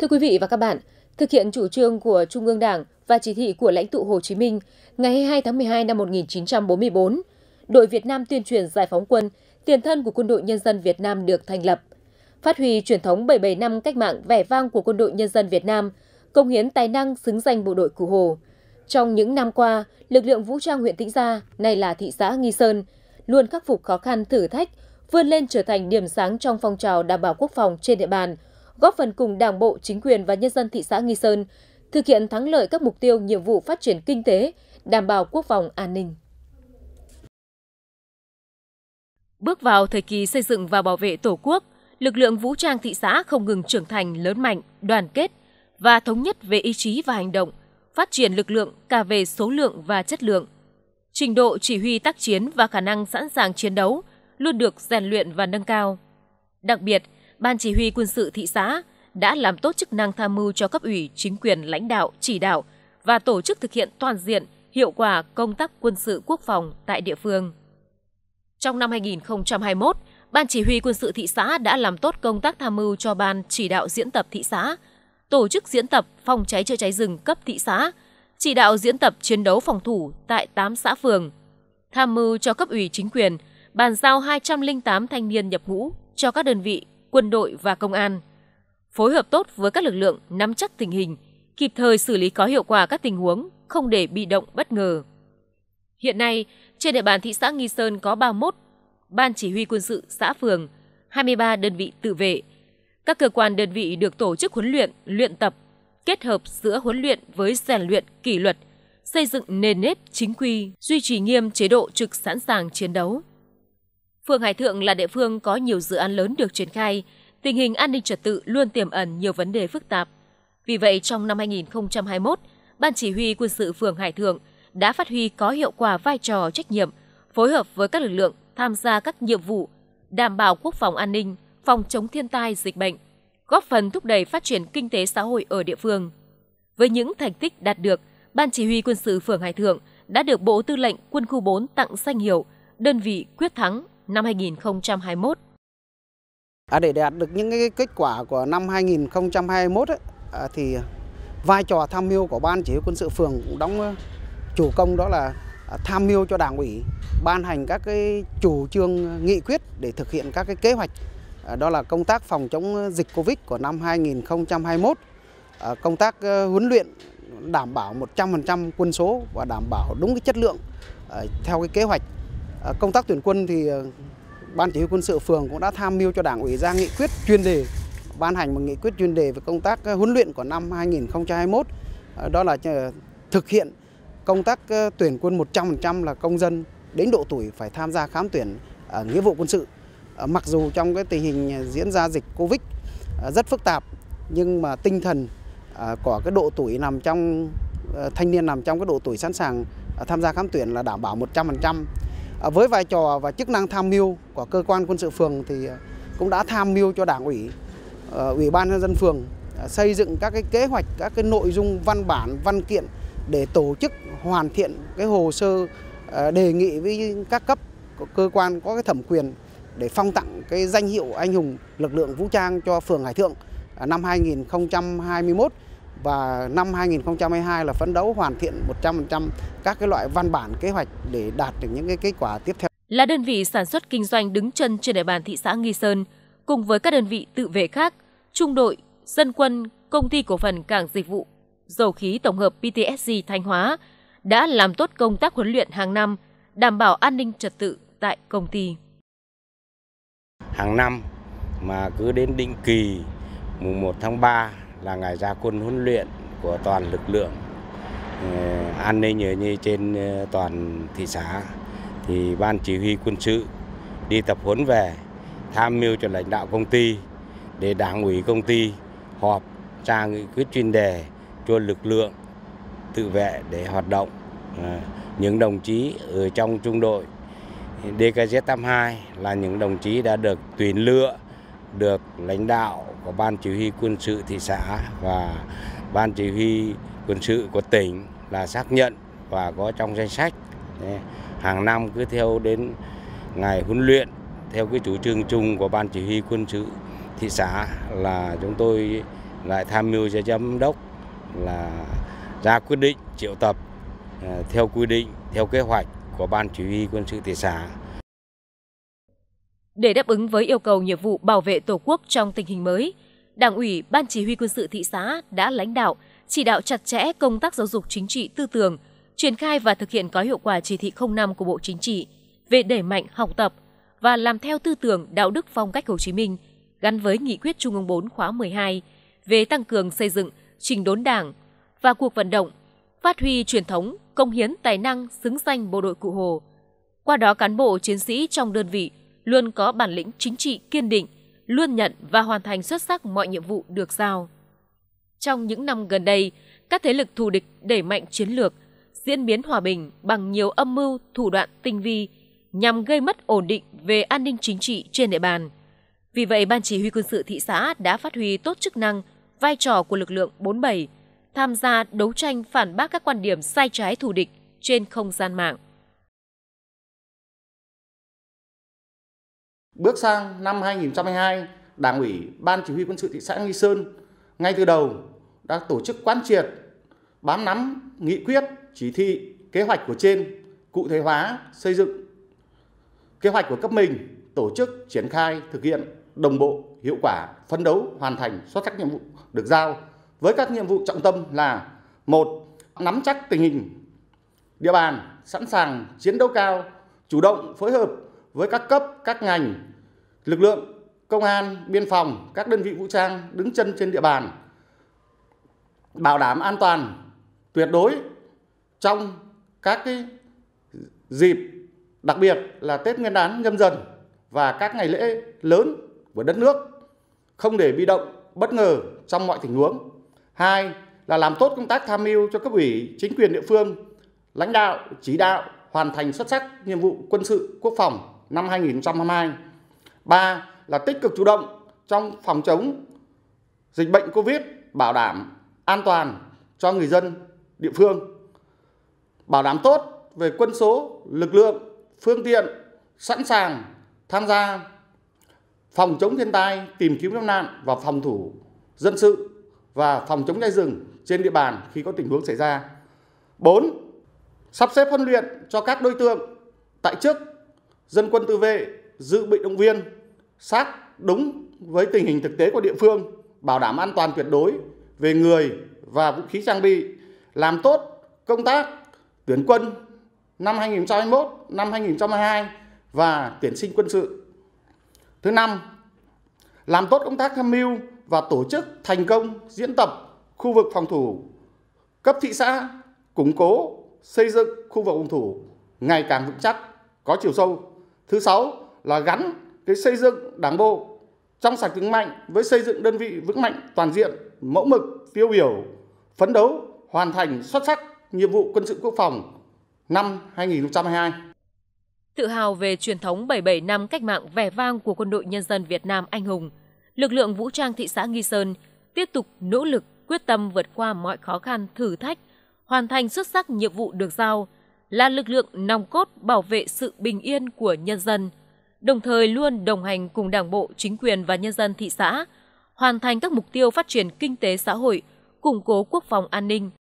Thưa quý vị và các bạn, thực hiện chủ trương của Trung ương Đảng và chỉ thị của lãnh tụ Hồ Chí Minh ngày 22 tháng 12 năm 1944, đội Việt Nam tuyên truyền giải phóng quân, tiền thân của quân đội nhân dân Việt Nam được thành lập. Phát huy truyền thống 77 năm cách mạng vẻ vang của quân đội nhân dân Việt Nam, công hiến tài năng xứng danh bộ đội cụ Hồ. Trong những năm qua, lực lượng vũ trang huyện Tĩnh Gia, nay là thị xã Nghi Sơn, luôn khắc phục khó khăn thử thách, vươn lên trở thành điểm sáng trong phong trào đảm bảo quốc phòng trên địa bàn – góp phần cùng Đảng bộ, chính quyền và nhân dân thị xã Nghi Sơn thực hiện thắng lợi các mục tiêu, nhiệm vụ phát triển kinh tế, đảm bảo quốc phòng an ninh. Bước vào thời kỳ xây dựng và bảo vệ Tổ quốc, lực lượng vũ trang thị xã không ngừng trưởng thành lớn mạnh, đoàn kết và thống nhất về ý chí và hành động, phát triển lực lượng cả về số lượng và chất lượng. Trình độ chỉ huy tác chiến và khả năng sẵn sàng chiến đấu luôn được rèn luyện và nâng cao. Đặc biệt, Ban chỉ huy quân sự thị xã đã làm tốt chức năng tham mưu cho cấp ủy, chính quyền, lãnh đạo, chỉ đạo và tổ chức thực hiện toàn diện, hiệu quả công tác quân sự quốc phòng tại địa phương. Trong năm 2021, Ban chỉ huy quân sự thị xã đã làm tốt công tác tham mưu cho Ban chỉ đạo diễn tập thị xã, tổ chức diễn tập phòng cháy chữa cháy rừng cấp thị xã, chỉ đạo diễn tập chiến đấu phòng thủ tại 8 xã phường, tham mưu cho cấp ủy chính quyền, bàn giao 208 thanh niên nhập ngũ cho các đơn vị quân đội và công an. Phối hợp tốt với các lực lượng nắm chắc tình hình, kịp thời xử lý có hiệu quả các tình huống, không để bị động bất ngờ. Hiện nay, trên địa bàn thị xã Nghi Sơn có 31 ban chỉ huy quân sự xã phường, 23 đơn vị tự vệ. Các cơ quan đơn vị được tổ chức huấn luyện, luyện tập, kết hợp giữa huấn luyện với rèn luyện kỷ luật, xây dựng nền nếp chính quy, duy trì nghiêm chế độ trực sẵn sàng chiến đấu. Phường Hải Thượng là địa phương có nhiều dự án lớn được triển khai, tình hình an ninh trật tự luôn tiềm ẩn nhiều vấn đề phức tạp. Vì vậy, trong năm 2021, Ban Chỉ huy Quân sự phường Hải Thượng đã phát huy có hiệu quả vai trò trách nhiệm, phối hợp với các lực lượng tham gia các nhiệm vụ đảm bảo quốc phòng an ninh, phòng chống thiên tai dịch bệnh, góp phần thúc đẩy phát triển kinh tế xã hội ở địa phương. Với những thành tích đạt được, Ban Chỉ huy Quân sự phường Hải Thượng đã được Bộ Tư lệnh Quân khu 4 tặng danh hiệu đơn vị quyết thắng năm 2021. À, để đạt được những cái kết quả của năm 2021 ấy, à, thì vai trò tham mưu của ban chỉ huy quân sự phường cũng đóng chủ công đó là à, tham mưu cho đảng ủy ban hành các cái chủ trương nghị quyết để thực hiện các cái kế hoạch à, đó là công tác phòng chống dịch Covid của năm 2021, công tác ờ, huấn luyện đảm bảo 100% quân số và đảm bảo đúng cái chất lượng theo cái kế hoạch Ờ, công tác tuyển quân thì ờ, Ban chỉ huy quân sự phường cũng đã tham mưu cho Đảng ủy ra nghị quyết chuyên đề, ban hành một nghị quyết chuyên đề về công tác ờ, huấn luyện của năm 2021. Đó là thực hiện công tác tuyển quân 100% là công dân đến độ tuổi phải tham gia khám tuyển nghĩa vụ quân sự. Mặc dù trong cái tình hình diễn ra dịch Covid rất phức tạp nhưng mà tinh thần của cái độ tuổi nằm trong thanh niên nằm trong cái độ tuổi sẵn sàng tham gia khám tuyển là đảm bảo 100%. À, với vai trò và chức năng tham mưu của cơ quan quân sự phường thì à, cũng đã tham mưu cho đảng ủy, ờ, ủy ban nhân dân phường à, xây dựng các cái kế hoạch, các cái nội dung văn bản, văn kiện để tổ chức hoàn thiện cái hồ sơ đề nghị với các cấp cơ quan có cái thẩm quyền để phong tặng cái danh hiệu anh hùng lực lượng vũ trang cho phường Hải Thượng năm 2021 và năm 2022 là phấn đấu hoàn thiện 100% các cái loại văn bản kế hoạch để đạt được những cái kết quả tiếp theo. Là đơn vị sản xuất kinh doanh đứng chân trên địa bàn thị xã Nghi Sơn, cùng với các đơn vị tự vệ khác, Trung đội, Dân quân, Công ty cổ phần Cảng Dịch vụ, Dầu khí Tổng hợp PTSG Thanh Hóa đã làm tốt công tác huấn luyện hàng năm, đảm bảo an ninh trật tự tại công ty. Hàng năm mà cứ đến định kỳ mùng 1 tháng 3 là ngày ra quân huấn luyện của toàn lực lượng ờ, an ninh ở như trên ờ, toàn thị xã thì ban chỉ huy quân sự đi tập huấn về tham mưu cho lãnh đạo công ty để đảng ủy công ty họp ra nghị quyết chuyên đề cho lực lượng tự vệ để hoạt động ờ, những đồng chí ở trong trung đội DKZ82 là những đồng chí đã được tuyển lựa được lãnh đạo của ban chỉ huy quân sự thị xã và ban chỉ huy quân sự của tỉnh là xác nhận và có trong danh sách hàng năm cứ theo đến ngày huấn luyện theo cái chủ trương chung của ban chỉ huy quân sự thị xã là chúng tôi lại tham mưu cho giám đốc là ra quyết định triệu tập à, theo quy định theo kế hoạch của ban chỉ huy quân sự thị xã để đáp ứng với yêu cầu nhiệm vụ bảo vệ Tổ quốc trong tình hình mới, Đảng ủy, Ban chỉ huy quân sự thị xã đã lãnh đạo, chỉ đạo chặt chẽ công tác giáo dục chính trị tư tưởng, triển khai và thực hiện có hiệu quả chỉ thị 05 của Bộ Chính trị về đẩy mạnh học tập và làm theo tư tưởng đạo đức phong cách Hồ Chí Minh gắn với nghị quyết Trung ương 4 khóa 12 về tăng cường xây dựng, trình đốn Đảng và cuộc vận động phát huy truyền thống, công hiến tài năng xứng danh bộ đội cụ Hồ. Qua đó cán bộ chiến sĩ trong đơn vị luôn có bản lĩnh chính trị kiên định, luôn nhận và hoàn thành xuất sắc mọi nhiệm vụ được giao. Trong những năm gần đây, các thế lực thù địch đẩy mạnh chiến lược, diễn biến hòa bình bằng nhiều âm mưu, thủ đoạn tinh vi nhằm gây mất ổn định về an ninh chính trị trên địa bàn. Vì vậy, Ban Chỉ huy Quân sự thị xã đã phát huy tốt chức năng, vai trò của lực lượng 47, tham gia đấu tranh phản bác các quan điểm sai trái thù địch trên không gian mạng. Bước sang năm 2022, Đảng ủy Ban Chỉ huy Quân sự thị xã Nghi Sơn ngay từ đầu đã tổ chức quán triệt, bám nắm nghị quyết, chỉ thị, kế hoạch của trên, cụ thể hóa, xây dựng kế hoạch của cấp mình, tổ chức, triển khai, thực hiện đồng bộ, hiệu quả, phấn đấu hoàn thành xuất sắc nhiệm vụ được giao với các nhiệm vụ trọng tâm là một nắm chắc tình hình địa bàn, sẵn sàng chiến đấu cao, chủ động phối hợp với các cấp, các ngành, lực lượng công an, biên phòng, các đơn vị vũ trang đứng chân trên địa bàn bảo đảm an toàn tuyệt đối trong các cái dịp đặc biệt là Tết Nguyên đán nhâm dần và các ngày lễ lớn của đất nước không để bị động bất ngờ trong mọi tình huống. Hai là làm tốt công tác tham mưu cho cấp ủy, chính quyền địa phương, lãnh đạo, chỉ đạo hoàn thành xuất sắc nhiệm vụ quân sự quốc phòng năm 2022. 3 là tích cực chủ động trong phòng chống dịch bệnh Covid, bảo đảm an toàn cho người dân địa phương. Bảo đảm tốt về quân số, lực lượng, phương tiện sẵn sàng tham gia phòng chống thiên tai, tìm kiếm cứu nạn và phòng thủ dân sự và phòng chống cháy rừng trên địa bàn khi có tình huống xảy ra. 4. Sắp xếp huấn luyện cho các đối tượng tại chức dân quân tự vệ dự bị động viên sát đúng với tình hình thực tế của địa phương, bảo đảm an toàn tuyệt đối về người và vũ khí trang bị, làm tốt công tác tuyển quân năm 2021, năm 2022 và tuyển sinh quân sự. Thứ năm, làm tốt công tác tham mưu và tổ chức thành công diễn tập khu vực phòng thủ cấp thị xã, củng cố, xây dựng khu vực phòng thủ ngày càng vững chắc, có chiều sâu Thứ sáu là gắn cái xây dựng đảng bộ trong sạch vững mạnh với xây dựng đơn vị vững mạnh toàn diện, mẫu mực, tiêu biểu, phấn đấu, hoàn thành xuất sắc nhiệm vụ quân sự quốc phòng năm 2022. Tự hào về truyền thống 77 năm cách mạng vẻ vang của quân đội nhân dân Việt Nam anh hùng, lực lượng vũ trang thị xã Nghi Sơn tiếp tục nỗ lực quyết tâm vượt qua mọi khó khăn, thử thách, hoàn thành xuất sắc nhiệm vụ được giao – là lực lượng nòng cốt bảo vệ sự bình yên của nhân dân, đồng thời luôn đồng hành cùng Đảng bộ, chính quyền và nhân dân thị xã, hoàn thành các mục tiêu phát triển kinh tế xã hội, củng cố quốc phòng an ninh,